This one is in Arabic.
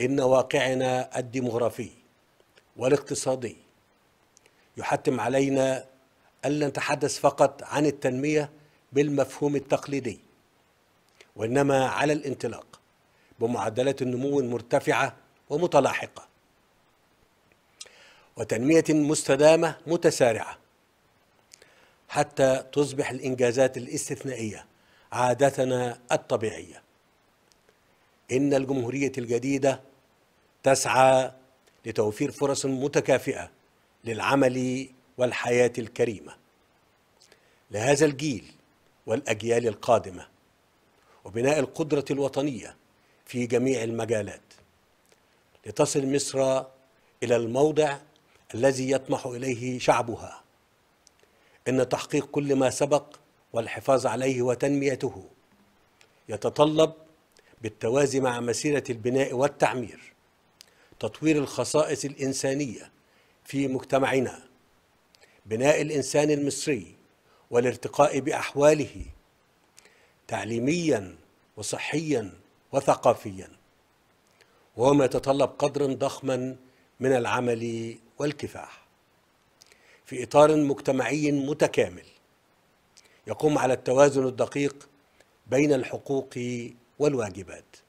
إن واقعنا الديمغرافي والاقتصادي يحتم علينا ألا نتحدث فقط عن التنمية بالمفهوم التقليدي وإنما على الانطلاق بمعدلات النمو مرتفعة ومتلاحقة وتنمية مستدامة متسارعة حتى تصبح الإنجازات الاستثنائية عادتنا الطبيعية إن الجمهورية الجديدة تسعى لتوفير فرص متكافئه للعمل والحياه الكريمه لهذا الجيل والاجيال القادمه وبناء القدره الوطنيه في جميع المجالات لتصل مصر الى الموضع الذي يطمح اليه شعبها ان تحقيق كل ما سبق والحفاظ عليه وتنميته يتطلب بالتوازي مع مسيره البناء والتعمير تطوير الخصائص الإنسانية في مجتمعنا بناء الإنسان المصري والارتقاء بأحواله تعليميا وصحيا وثقافيا ما يتطلب قدرا ضخما من العمل والكفاح في إطار مجتمعي متكامل يقوم على التوازن الدقيق بين الحقوق والواجبات